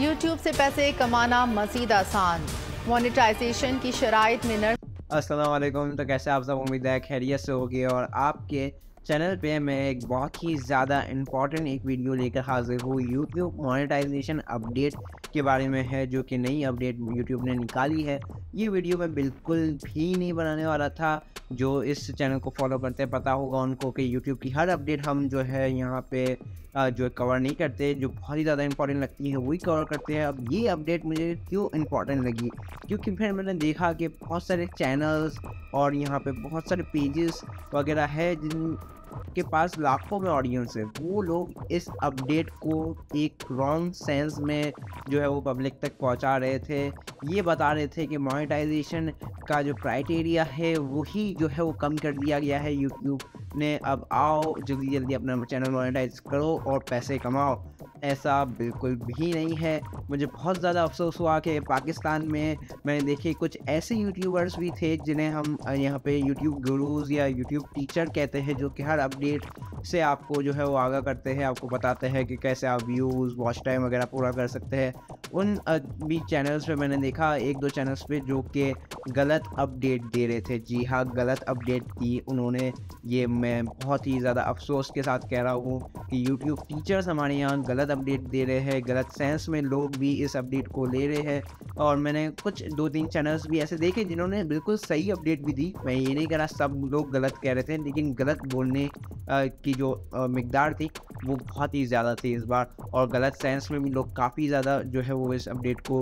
YouTube से पैसे कमाना मजीद आसान मोनिटाइजेशन की शराइत में नर असलम तो कैसे आप सब उम्मीद है खैरियत से होगी और आपके चैनल पे मैं एक बहुत ही ज़्यादा इम्पॉर्टेंट एक वीडियो लेकर हाजिर हूँ यूट्यूब मोनेटाइजेशन अपडेट के बारे में है जो कि नई अपडेट यूट्यूब ने निकाली है ये वीडियो मैं बिल्कुल भी नहीं बनाने वाला था जो इस चैनल को फॉलो करते हैं पता होगा उनको कि यूट्यूब की हर अपडेट हम जो है यहाँ पे जो कवर नहीं करते जो बहुत ही ज़्यादा इंपॉर्टेंट लगती है वही कवर करते हैं अब ये अपडेट मुझे क्यों इंपॉर्टेंट लगी क्योंकि फिर मैंने देखा कि बहुत सारे चैनल्स और यहाँ पे बहुत सारे पेजेस वगैरह है जिन के पास लाखों में ऑडियंस है वो लोग इस अपडेट को एक रॉन्ग सेंस में जो है वो पब्लिक तक पहुंचा रहे थे ये बता रहे थे कि मोनेटाइजेशन का जो क्राइटेरिया है वही जो है वो कम कर दिया गया है यूट्यूब ने अब आओ जल्दी जल्दी अपना चैनल मोनेटाइज करो और पैसे कमाओ ऐसा बिल्कुल भी नहीं है मुझे बहुत ज़्यादा अफसोस हुआ कि पाकिस्तान में मैंने देखे कुछ ऐसे यूट्यूबर्स भी थे जिन्हें हम यहाँ पे यूट्यूब गुरूज़ या यूट्यूब टीचर कहते हैं जो कि हर अपडेट से आपको जो है वो आगा करते हैं आपको बताते हैं कि कैसे आप व्यूज़ वॉच टाइम वगैरह पूरा कर सकते हैं उन भी चैनल्स पे मैंने देखा एक दो चैनल्स पे जो कि गलत अपडेट दे रहे थे जी हाँ गलत अपडेट थी उन्होंने ये मैं बहुत ही ज़्यादा अफसोस के साथ कह रहा हूँ कि यूट्यूब टीचर्स हमारे यहाँ गलत अपडेट दे रहे हैं गलत सेंस में लोग भी इस अपडेट को ले रहे हैं और मैंने कुछ दो तीन चैनल्स भी ऐसे देखे जिन्होंने बिल्कुल सही अपडेट भी दी मैं ये नहीं कह रहा सब लोग गलत कह रहे थे लेकिन गलत बोलने की जो मकदार थी वो बहुत ही ज़्यादा थी इस बार और गलत सेंस में भी लोग काफ़ी ज़्यादा जो है वो इस अपडेट को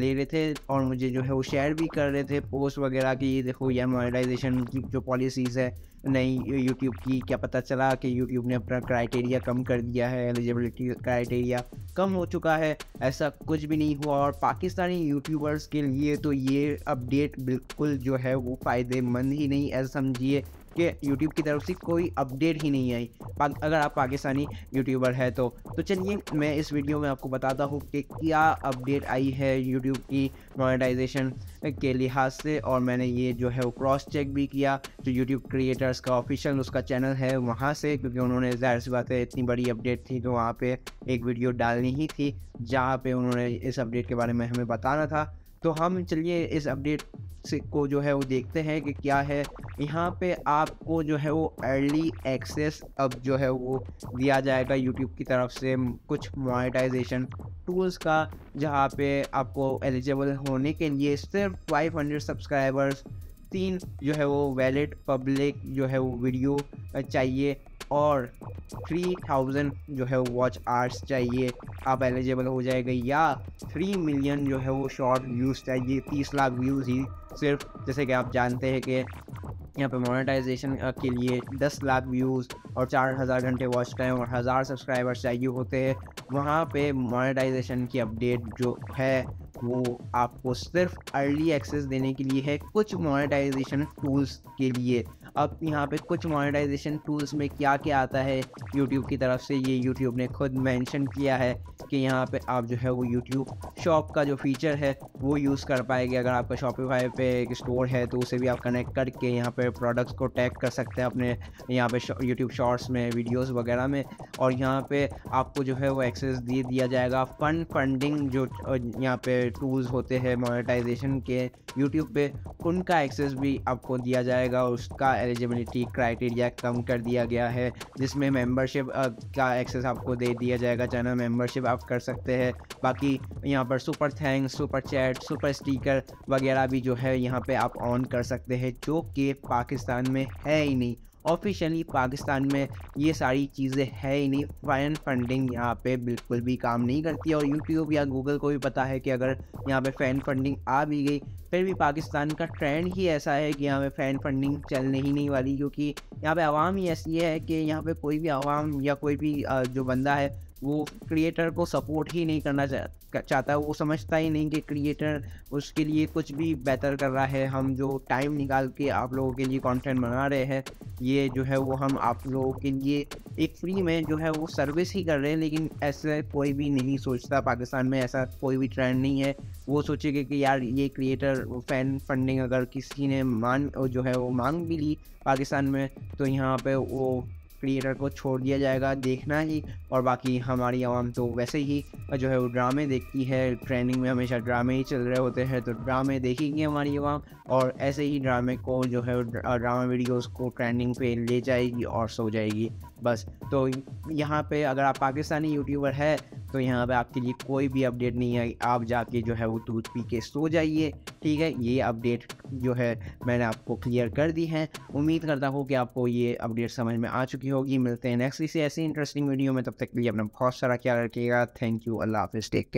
ले रहे थे और मुझे जो है वो शेयर भी कर रहे थे पोस्ट वगैरह की ये देखो या मोनिटाइजेशन की जो पॉलिसीज़ है नई यूट्यूब की क्या पता चला कि यूट्यूब ने अपना क्राइटेरिया कम कर दिया है एलिजिबिलिटी क्राइटेरिया कम हो चुका है ऐसा कुछ भी नहीं हुआ और पाकिस्तानी यूट्यूबर्स के लिए तो ये अपडेट बिल्कुल जो है वो फ़ायदेमंद ही नहीं ऐसा समझिए के यूट्यूब की तरफ से कोई अपडेट ही नहीं आई अगर आप पाकिस्तानी यूट्यूबर है तो तो चलिए मैं इस वीडियो में आपको बताता हूँ कि क्या अपडेट आई है यूट्यूब की मोनेटाइजेशन के लिहाज से और मैंने ये जो है वो क्रॉस चेक भी किया जो यूट्यूब क्रिएटर्स का ऑफिशियल उसका चैनल है वहाँ से क्योंकि उन्होंने ज़ाहिर सी बात है इतनी बड़ी अपडेट थी तो वहाँ पर एक वीडियो डालनी ही थी जहाँ पर उन्होंने इस अपडेट के बारे में हमें बताना था तो हम चलिए इस अपडेट से को जो है वो देखते हैं कि क्या है यहाँ पे आपको जो है वो अर्ली एक्सेस अब जो है वो दिया जाएगा यूट्यूब की तरफ से कुछ मोनेटाइजेशन टूल्स का जहाँ पे आपको एलिजिबल होने के लिए सिर्फ 500 सब्सक्राइबर्स तीन जो है वो वैलिड पब्लिक जो है वो वीडियो चाहिए और 3000 जो है वॉच आर्ट्स चाहिए आप एलिजिबल हो जाएगा या 3 मिलियन जो है वो शॉर्ट व्यूज़ चाहिए 30 लाख व्यूज़ ही सिर्फ जैसे कि आप जानते हैं कि यहाँ पे मोनेटाइजेशन के लिए 10 लाख व्यूज़ और 4000 घंटे वॉच टाइम और हज़ार सब्सक्राइबर्स चाहिए होते हैं वहाँ पे मोनेटाइजेशन की अपडेट जो है वो आपको सिर्फ अर्ली एक्सेस देने के लिए है कुछ मोनेटाइजेशन टूल्स के लिए अब यहाँ पे कुछ मोनेटाइजेशन टूल्स में क्या क्या आता है यूट्यूब की तरफ से ये यूट्यूब ने खुद मेंशन किया है कि यहाँ पे आप जो है वो यूट्यूब शॉप का जो फीचर है वो यूज़ कर पाएंगे अगर आपका शॉपिफाई पे एक स्टोर है तो उसे भी आप कनेक्ट करके यहाँ पे प्रोडक्ट्स को टैग कर सकते हैं अपने यहाँ पे यूट्यूब शॉर्ट्स में वीडियोज़ वगैरह में और यहाँ पर आपको जो है वो एक्सेस दे दिया जाएगा फंड फंडिंग जो यहाँ पे टूल्स होते हैं मोनिटाइजेशन के यूट्यूब पे उनका एक्सेस भी आपको दिया जाएगा उसका एलिजिबिलिटी क्राइटेरिया कम कर दिया गया है जिसमें मेंबरशिप का एक्सेस आपको दे दिया जाएगा चैनल मेंबरशिप आप कर सकते हैं बाकी यहाँ पर super thanks super chat super sticker वगैरह भी जो है यहाँ पे आप ऑन कर सकते हैं जो कि पाकिस्तान में है ही नहीं ऑफिशियली पाकिस्तान में ये सारी चीज़ें है ही नहीं फ़ाइन फंडिंग यहाँ पे बिल्कुल भी काम नहीं करती और यूट्यूब या गूगल को भी पता है कि अगर यहाँ पे फ़ैन फंडिंग आ भी गई फिर भी पाकिस्तान का ट्रेंड ही ऐसा है कि यहाँ पे फ़ैन फंडिंग चलने ही नहीं वाली क्योंकि यहाँ पे आवाम ही ऐसी है कि यहाँ पे कोई भी आवाम या कोई भी जो बंदा है वो क्रिएटर को सपोर्ट ही नहीं करना चाह, चाहता वो समझता ही नहीं कि क्रिएटर उसके लिए कुछ भी बेहतर कर रहा है हम जो टाइम निकाल के आप लोगों के लिए कंटेंट बना रहे हैं ये जो है वो हम आप लोगों के लिए एक फ्री में जो है वो सर्विस ही कर रहे हैं लेकिन ऐसा कोई भी नहीं सोचता पाकिस्तान में ऐसा कोई भी ट्रेंड नहीं है वो सोचेगा कि यार ये क्रिएटर फैन फंडिंग अगर किसी ने मान जो है वो मांग भी ली पाकिस्तान में तो यहाँ पे वो क्रिएटर को छोड़ दिया जाएगा देखना ही और बाकी हमारी आवाम तो वैसे ही जो है वो ड्रामे देखती है ट्रेंडिंग में हमेशा ड्रामे ही चल रहे होते हैं तो ड्रामे देखेंगे हमारी आवाम और ऐसे ही ड्रामे को जो है ड्रामा वीडियोस को ट्रेंडिंग पे ले जाएगी और सो जाएगी बस तो यहाँ पे अगर आप पाकिस्तानी यूट्यूबर है तो यहाँ पे आपके लिए कोई भी अपडेट नहीं है आप जाके जो है वो दूध पी के सो जाइए ठीक है ये अपडेट जो है मैंने आपको क्लियर कर दी है उम्मीद करता हूँ कि आपको ये अपडेट समझ में आ चुकी होगी मिलते हैं नेक्स्ट इसी ऐसी इंटरेस्टिंग वीडियो में तब तक के लिए अपना बहुत सारा ख्याल रखिएगा थैंक यू अल्लाह हाफिज़ टेक केयर